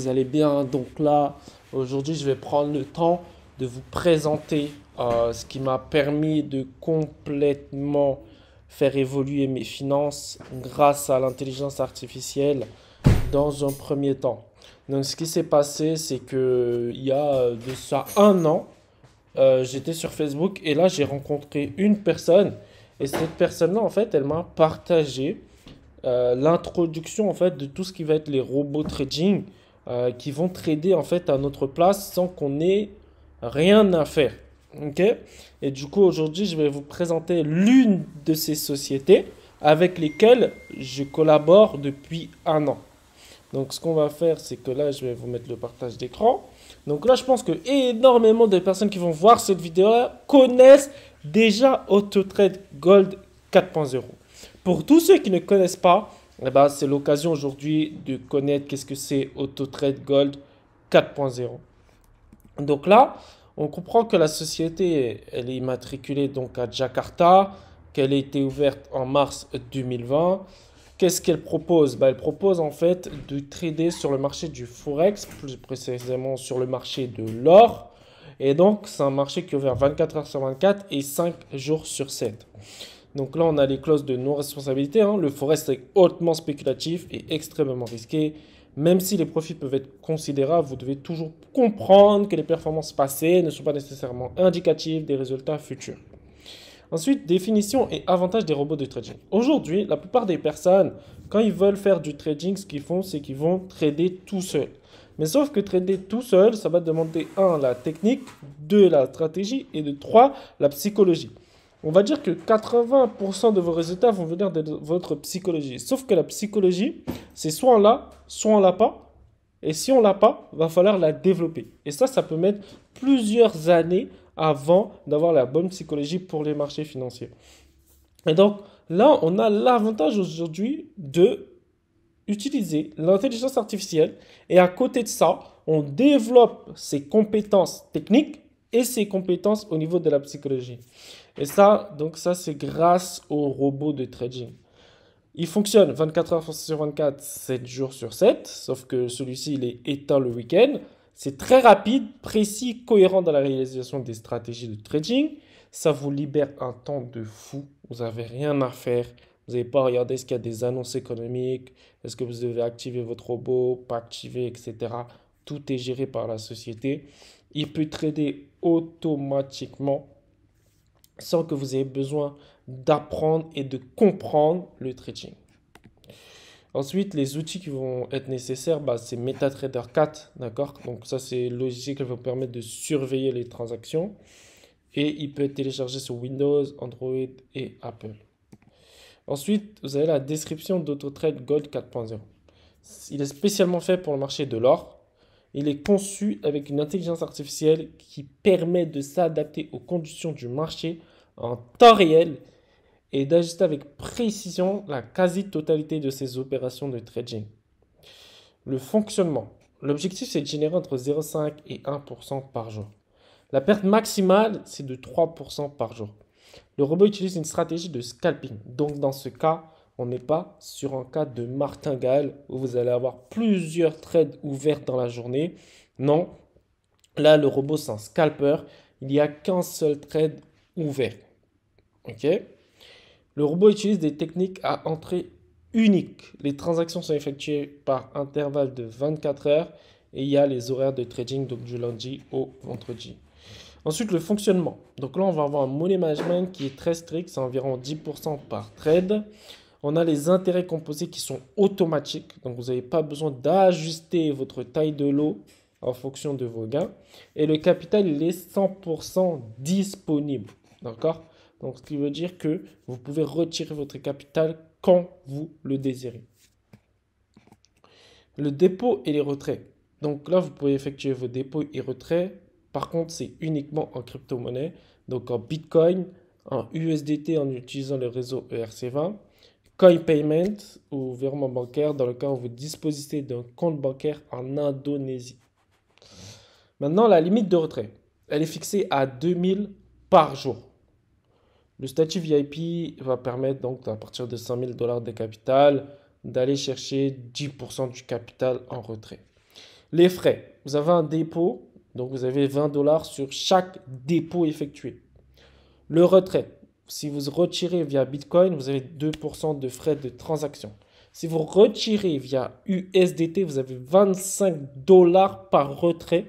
vous allez bien Donc là, aujourd'hui, je vais prendre le temps de vous présenter euh, ce qui m'a permis de complètement faire évoluer mes finances grâce à l'intelligence artificielle dans un premier temps. Donc ce qui s'est passé, c'est que il y a euh, de ça un an, euh, j'étais sur Facebook et là j'ai rencontré une personne et cette personne-là, en fait, elle m'a partagé l'introduction en fait de tout ce qui va être les robots trading euh, qui vont trader en fait à notre place sans qu'on ait rien à faire. Ok Et du coup, aujourd'hui, je vais vous présenter l'une de ces sociétés avec lesquelles je collabore depuis un an. Donc, ce qu'on va faire, c'est que là, je vais vous mettre le partage d'écran. Donc là, je pense que énormément de personnes qui vont voir cette vidéo-là connaissent déjà AutoTrade Gold 4.0. Pour tous ceux qui ne connaissent pas, eh ben, c'est l'occasion aujourd'hui de connaître qu'est-ce que c'est AutoTrade Gold 4.0. Donc là, on comprend que la société, elle est immatriculée donc à Jakarta, qu'elle a été ouverte en mars 2020. Qu'est-ce qu'elle propose ben, Elle propose en fait de trader sur le marché du Forex, plus précisément sur le marché de l'or. Et donc, c'est un marché qui est ouvert 24 heures sur 24 et 5 jours sur 7. Donc là, on a les clauses de non-responsabilité. Hein. Le forest est hautement spéculatif et extrêmement risqué. Même si les profits peuvent être considérables, vous devez toujours comprendre que les performances passées ne sont pas nécessairement indicatives des résultats futurs. Ensuite, définition et avantages des robots de trading. Aujourd'hui, la plupart des personnes, quand ils veulent faire du trading, ce qu'ils font, c'est qu'ils vont trader tout seul. Mais sauf que trader tout seul, ça va demander 1. la technique, 2. la stratégie et de 3. la psychologie on va dire que 80% de vos résultats vont venir de votre psychologie. Sauf que la psychologie, c'est soit on l'a, soit on l'a pas. Et si on l'a pas, va falloir la développer. Et ça, ça peut mettre plusieurs années avant d'avoir la bonne psychologie pour les marchés financiers. Et donc là, on a l'avantage aujourd'hui de utiliser l'intelligence artificielle et à côté de ça, on développe ses compétences techniques et ses compétences au niveau de la psychologie. Et ça, donc ça, c'est grâce au robot de trading. Il fonctionne 24 heures sur 24, 7 jours sur 7, sauf que celui-ci, il est éteint le week-end. C'est très rapide, précis, cohérent dans la réalisation des stratégies de trading. Ça vous libère un temps de fou. Vous n'avez rien à faire. Vous n'avez pas à regarder ce qu'il y a des annonces économiques, est-ce que vous devez activer votre robot, pas activer, etc. Tout est géré par la société il peut trader automatiquement sans que vous ayez besoin d'apprendre et de comprendre le trading. Ensuite, les outils qui vont être nécessaires, bah, c'est MetaTrader 4, d'accord Donc ça, c'est logiciel qui va vous permettre de surveiller les transactions et il peut être téléchargé sur Windows, Android et Apple. Ensuite, vous avez la description d'AutoTrade Gold 4.0. Il est spécialement fait pour le marché de l'or, il est conçu avec une intelligence artificielle qui permet de s'adapter aux conditions du marché en temps réel et d'ajuster avec précision la quasi-totalité de ses opérations de trading. Le fonctionnement. L'objectif, c'est de générer entre 0,5 et 1% par jour. La perte maximale, c'est de 3% par jour. Le robot utilise une stratégie de scalping. Donc, dans ce cas, on n'est pas sur un cas de martingale où vous allez avoir plusieurs trades ouverts dans la journée. Non, là le robot c'est un scalper. Il n'y a qu'un seul trade ouvert. Ok Le robot utilise des techniques à entrée unique. Les transactions sont effectuées par intervalle de 24 heures et il y a les horaires de trading donc du lundi au vendredi. Ensuite, le fonctionnement. Donc là, on va avoir un money management qui est très strict, c'est environ 10% par trade. On a les intérêts composés qui sont automatiques, donc vous n'avez pas besoin d'ajuster votre taille de lot en fonction de vos gains. Et le capital, il est 100% disponible. D'accord Donc, ce qui veut dire que vous pouvez retirer votre capital quand vous le désirez. Le dépôt et les retraits. Donc là, vous pouvez effectuer vos dépôts et retraits. Par contre, c'est uniquement en crypto-monnaie, donc en Bitcoin, en USDT en utilisant le réseau ERC20, Coin Payment ou virement bancaire dans le cas où vous disposez d'un compte bancaire en Indonésie. Maintenant, la limite de retrait, elle est fixée à 2000 par jour. Le statut VIP va permettre donc à partir de 000 dollars de capital d'aller chercher 10% du capital en retrait. Les frais, vous avez un dépôt, donc vous avez 20 dollars sur chaque dépôt effectué. Le retrait, si vous retirez via Bitcoin, vous avez 2% de frais de transaction. Si vous retirez via USDT, vous avez 25 dollars par retrait.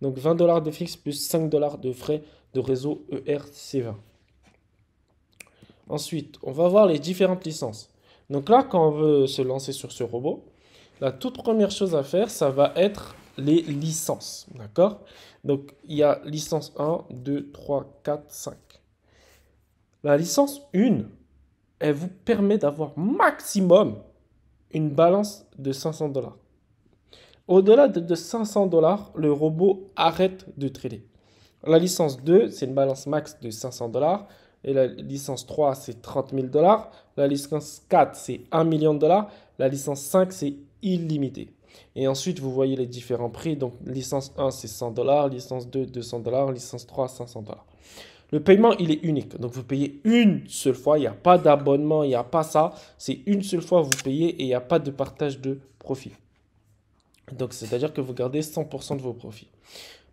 Donc 20 dollars de fixe plus 5 dollars de frais de réseau ERC20. Ensuite, on va voir les différentes licences. Donc là, quand on veut se lancer sur ce robot, la toute première chose à faire, ça va être les licences. D'accord Donc il y a licence 1, 2, 3, 4, 5. La licence 1, elle vous permet d'avoir maximum une balance de 500 dollars. Au-delà de 500 dollars, le robot arrête de trader. La licence 2, c'est une balance max de 500 dollars. Et la licence 3, c'est 30 000 dollars. La licence 4, c'est 1 million de dollars. La licence 5, c'est illimité. Et ensuite, vous voyez les différents prix. Donc, licence 1, c'est 100 dollars. Licence 2, 200 dollars. Licence 3, 500 dollars. Le paiement, il est unique. Donc, vous payez une seule fois. Il n'y a pas d'abonnement, il n'y a pas ça. C'est une seule fois vous payez et il n'y a pas de partage de profit. Donc, c'est-à-dire que vous gardez 100% de vos profits.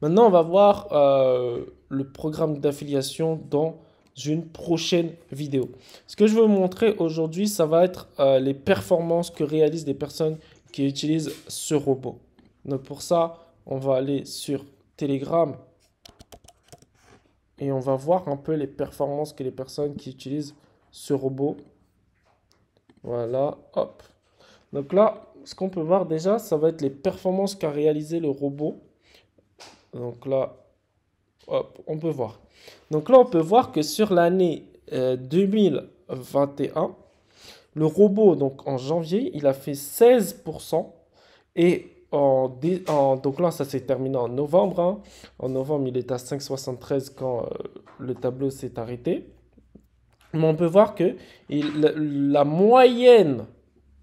Maintenant, on va voir euh, le programme d'affiliation dans une prochaine vidéo. Ce que je veux vous montrer aujourd'hui, ça va être euh, les performances que réalisent les personnes qui utilisent ce robot. Donc, pour ça, on va aller sur Telegram et on va voir un peu les performances que les personnes qui utilisent ce robot. Voilà, hop. Donc là, ce qu'on peut voir déjà, ça va être les performances qu'a réalisé le robot. Donc là, hop, on peut voir. Donc là, on peut voir que sur l'année 2021, euh, le robot, donc en janvier, il a fait 16% et donc là, ça s'est terminé en novembre. Hein. En novembre, il est à 5,73 quand euh, le tableau s'est arrêté. Mais on peut voir que la, moyenne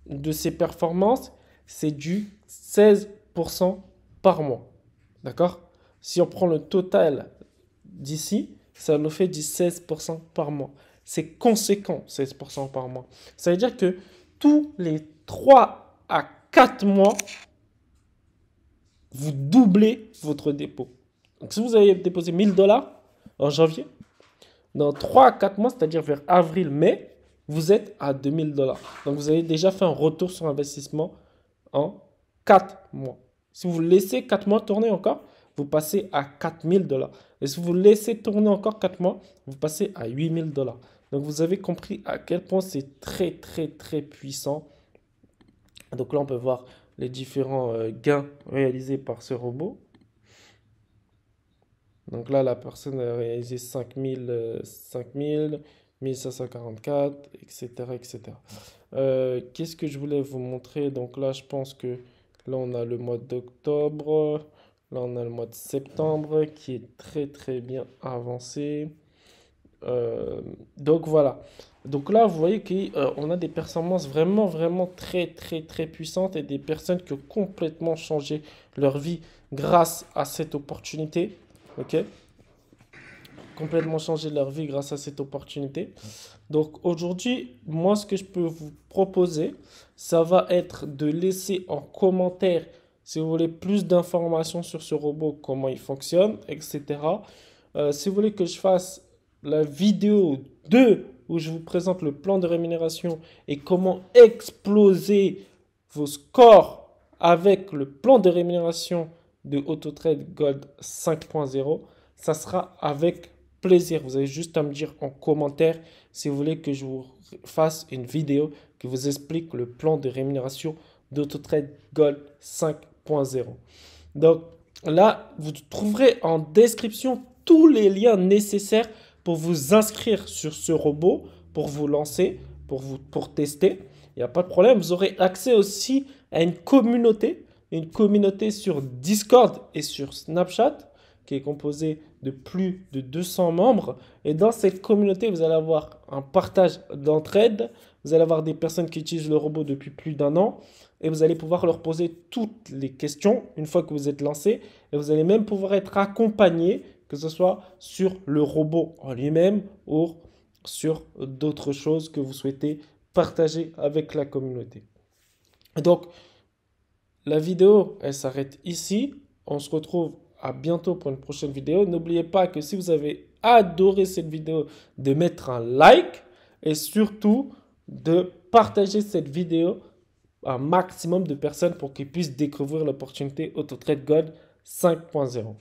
de ses performances, c'est du 16% par mois. D'accord Si on prend le total d'ici, ça nous fait du 16% par mois. C'est conséquent, 16% par mois. Ça veut dire que tous les 3 à 4 mois, vous doublez votre dépôt. Donc si vous avez déposé 1000 dollars en janvier, dans 3 à 4 mois, c'est-à-dire vers avril, mai, vous êtes à 2000 dollars. Donc vous avez déjà fait un retour sur investissement en 4 mois. Si vous laissez 4 mois tourner encore, vous passez à 4000 dollars. Et si vous laissez tourner encore 4 mois, vous passez à 8000 dollars. Donc vous avez compris à quel point c'est très très très puissant. Donc là on peut voir les différents euh, gains réalisés par ce robot. Donc là, la personne a réalisé 5000, 5000 1544, etc. etc. Qu'est-ce que je voulais vous montrer Donc là, je pense que là, on a le mois d'octobre. Là, on a le mois de septembre qui est très, très bien avancé. Euh, donc voilà. Donc là, vous voyez qu'on euh, a des performances vraiment, vraiment très, très, très puissantes et des personnes qui ont complètement changé leur vie grâce à cette opportunité. OK Complètement changé leur vie grâce à cette opportunité. Donc aujourd'hui, moi, ce que je peux vous proposer, ça va être de laisser en commentaire, si vous voulez, plus d'informations sur ce robot, comment il fonctionne, etc. Euh, si vous voulez que je fasse la vidéo 2 où je vous présente le plan de rémunération et comment exploser vos scores avec le plan de rémunération de AutoTrade Gold 5.0. Ça sera avec plaisir. Vous avez juste à me dire en commentaire si vous voulez que je vous fasse une vidéo qui vous explique le plan de rémunération d'AutoTrade Gold 5.0. Donc là, vous trouverez en description tous les liens nécessaires pour vous inscrire sur ce robot, pour vous lancer, pour, vous, pour tester. Il n'y a pas de problème. Vous aurez accès aussi à une communauté, une communauté sur Discord et sur Snapchat qui est composée de plus de 200 membres. Et dans cette communauté, vous allez avoir un partage d'entraide. Vous allez avoir des personnes qui utilisent le robot depuis plus d'un an et vous allez pouvoir leur poser toutes les questions une fois que vous êtes lancé. Et vous allez même pouvoir être accompagné que ce soit sur le robot en lui-même ou sur d'autres choses que vous souhaitez partager avec la communauté. Donc, la vidéo, elle s'arrête ici. On se retrouve à bientôt pour une prochaine vidéo. N'oubliez pas que si vous avez adoré cette vidéo, de mettre un like et surtout de partager cette vidéo à un maximum de personnes pour qu'ils puissent découvrir l'opportunité AutoTrade Gold 5.0.